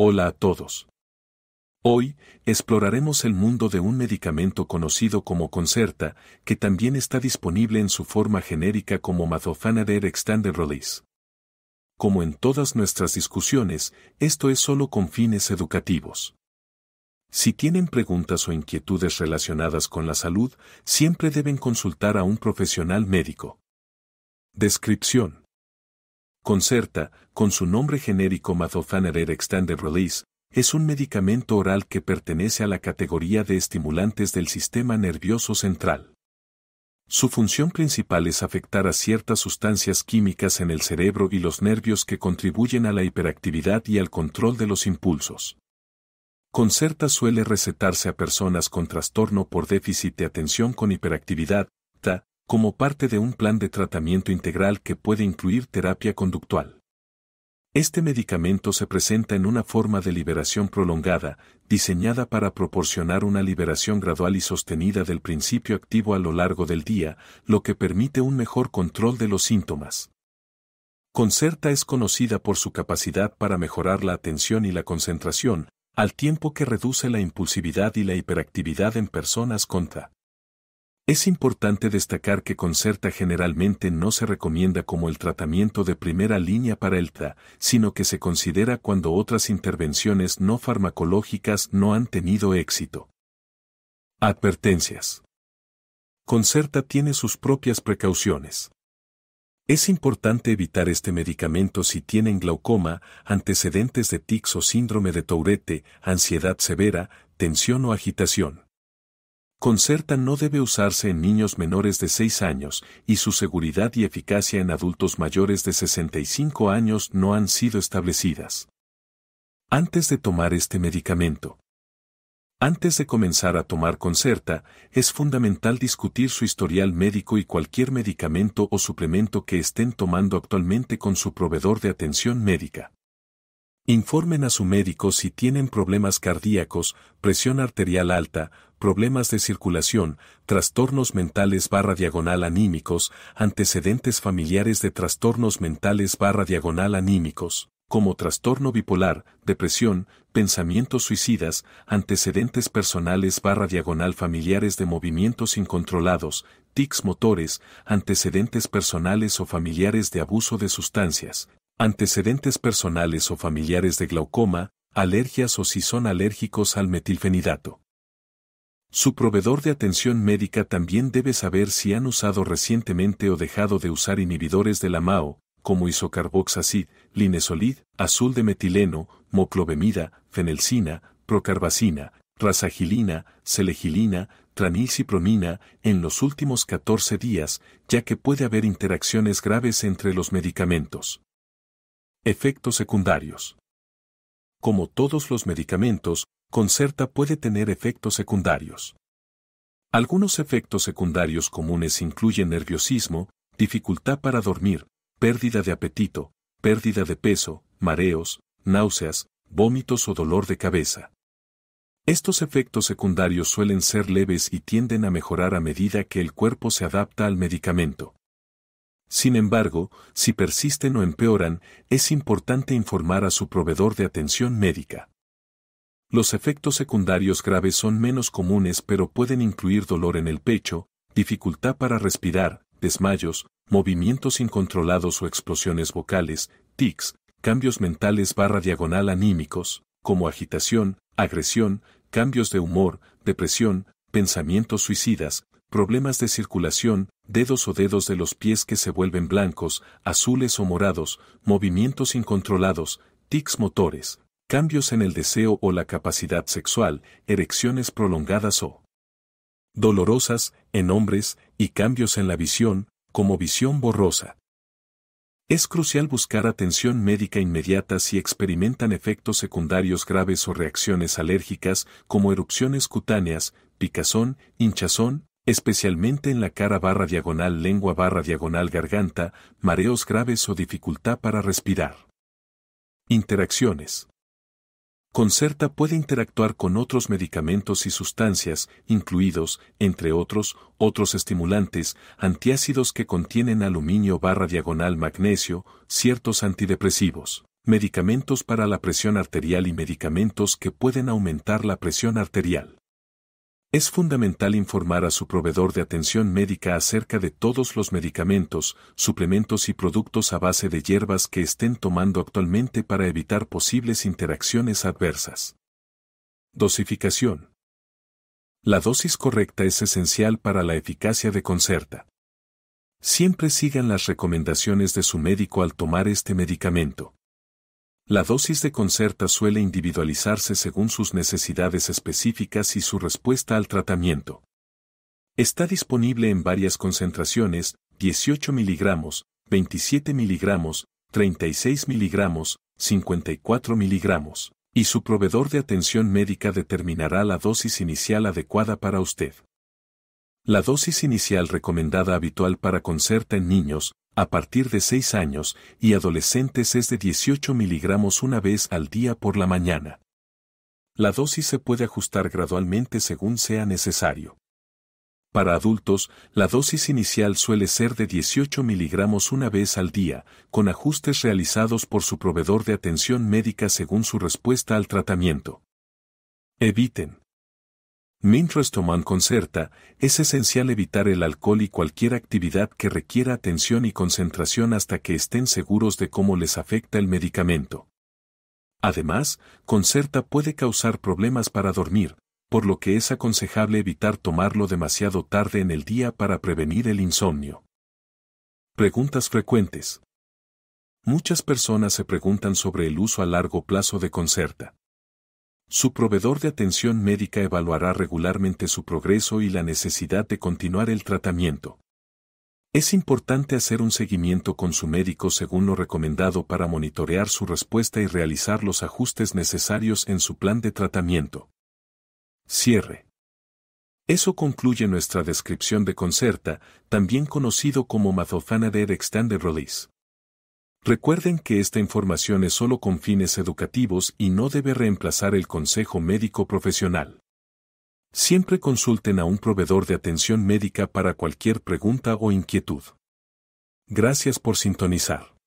Hola a todos. Hoy, exploraremos el mundo de un medicamento conocido como Concerta, que también está disponible en su forma genérica como Mazofanader Extended Release. Como en todas nuestras discusiones, esto es solo con fines educativos. Si tienen preguntas o inquietudes relacionadas con la salud, siempre deben consultar a un profesional médico. Descripción. Concerta, con su nombre genérico Mazofaner Extended Release, es un medicamento oral que pertenece a la categoría de estimulantes del sistema nervioso central. Su función principal es afectar a ciertas sustancias químicas en el cerebro y los nervios que contribuyen a la hiperactividad y al control de los impulsos. Concerta suele recetarse a personas con trastorno por déficit de atención con hiperactividad, TA, como parte de un plan de tratamiento integral que puede incluir terapia conductual. Este medicamento se presenta en una forma de liberación prolongada, diseñada para proporcionar una liberación gradual y sostenida del principio activo a lo largo del día, lo que permite un mejor control de los síntomas. Concerta es conocida por su capacidad para mejorar la atención y la concentración, al tiempo que reduce la impulsividad y la hiperactividad en personas con es importante destacar que Concerta generalmente no se recomienda como el tratamiento de primera línea para el TA, sino que se considera cuando otras intervenciones no farmacológicas no han tenido éxito. Advertencias. Concerta tiene sus propias precauciones. Es importante evitar este medicamento si tienen glaucoma, antecedentes de tics o síndrome de Tourette, ansiedad severa, tensión o agitación. Concerta no debe usarse en niños menores de 6 años y su seguridad y eficacia en adultos mayores de 65 años no han sido establecidas. Antes de tomar este medicamento. Antes de comenzar a tomar Concerta, es fundamental discutir su historial médico y cualquier medicamento o suplemento que estén tomando actualmente con su proveedor de atención médica. Informen a su médico si tienen problemas cardíacos, presión arterial alta, problemas de circulación, trastornos mentales barra diagonal anímicos, antecedentes familiares de trastornos mentales barra diagonal anímicos, como trastorno bipolar, depresión, pensamientos suicidas, antecedentes personales barra diagonal familiares de movimientos incontrolados, tics motores, antecedentes personales o familiares de abuso de sustancias, antecedentes personales o familiares de glaucoma, alergias o si son alérgicos al metilfenidato. Su proveedor de atención médica también debe saber si han usado recientemente o dejado de usar inhibidores de la MAO, como isocarboxacid, linesolid, azul de metileno, moclobemida, fenelcina, procarbacina, rasagilina, selegilina, tranilcipromina en los últimos 14 días, ya que puede haber interacciones graves entre los medicamentos. Efectos secundarios. Como todos los medicamentos, Concerta puede tener efectos secundarios. Algunos efectos secundarios comunes incluyen nerviosismo, dificultad para dormir, pérdida de apetito, pérdida de peso, mareos, náuseas, vómitos o dolor de cabeza. Estos efectos secundarios suelen ser leves y tienden a mejorar a medida que el cuerpo se adapta al medicamento. Sin embargo, si persisten o empeoran, es importante informar a su proveedor de atención médica. Los efectos secundarios graves son menos comunes pero pueden incluir dolor en el pecho, dificultad para respirar, desmayos, movimientos incontrolados o explosiones vocales, tics, cambios mentales barra diagonal anímicos, como agitación, agresión, cambios de humor, depresión, pensamientos suicidas, problemas de circulación, dedos o dedos de los pies que se vuelven blancos, azules o morados, movimientos incontrolados, tics motores, cambios en el deseo o la capacidad sexual, erecciones prolongadas o dolorosas en hombres y cambios en la visión, como visión borrosa. Es crucial buscar atención médica inmediata si experimentan efectos secundarios graves o reacciones alérgicas como erupciones cutáneas, picazón, hinchazón, especialmente en la cara barra diagonal lengua barra diagonal garganta, mareos graves o dificultad para respirar. Interacciones. Concerta puede interactuar con otros medicamentos y sustancias, incluidos, entre otros, otros estimulantes, antiácidos que contienen aluminio barra diagonal magnesio, ciertos antidepresivos, medicamentos para la presión arterial y medicamentos que pueden aumentar la presión arterial. Es fundamental informar a su proveedor de atención médica acerca de todos los medicamentos, suplementos y productos a base de hierbas que estén tomando actualmente para evitar posibles interacciones adversas. Dosificación. La dosis correcta es esencial para la eficacia de Concerta. Siempre sigan las recomendaciones de su médico al tomar este medicamento. La dosis de Concerta suele individualizarse según sus necesidades específicas y su respuesta al tratamiento. Está disponible en varias concentraciones, 18 miligramos, 27 miligramos, 36 miligramos, 54 miligramos, y su proveedor de atención médica determinará la dosis inicial adecuada para usted. La dosis inicial recomendada habitual para Concerta en niños a partir de 6 años y adolescentes es de 18 miligramos una vez al día por la mañana. La dosis se puede ajustar gradualmente según sea necesario. Para adultos, la dosis inicial suele ser de 18 miligramos una vez al día, con ajustes realizados por su proveedor de atención médica según su respuesta al tratamiento. Eviten. Mientras toman concerta, es esencial evitar el alcohol y cualquier actividad que requiera atención y concentración hasta que estén seguros de cómo les afecta el medicamento. Además, concerta puede causar problemas para dormir, por lo que es aconsejable evitar tomarlo demasiado tarde en el día para prevenir el insomnio. Preguntas frecuentes. Muchas personas se preguntan sobre el uso a largo plazo de concerta. Su proveedor de atención médica evaluará regularmente su progreso y la necesidad de continuar el tratamiento. Es importante hacer un seguimiento con su médico según lo recomendado para monitorear su respuesta y realizar los ajustes necesarios en su plan de tratamiento. Cierre. Eso concluye nuestra descripción de Concerta, también conocido como dead Extended Release. Recuerden que esta información es solo con fines educativos y no debe reemplazar el consejo médico profesional. Siempre consulten a un proveedor de atención médica para cualquier pregunta o inquietud. Gracias por sintonizar.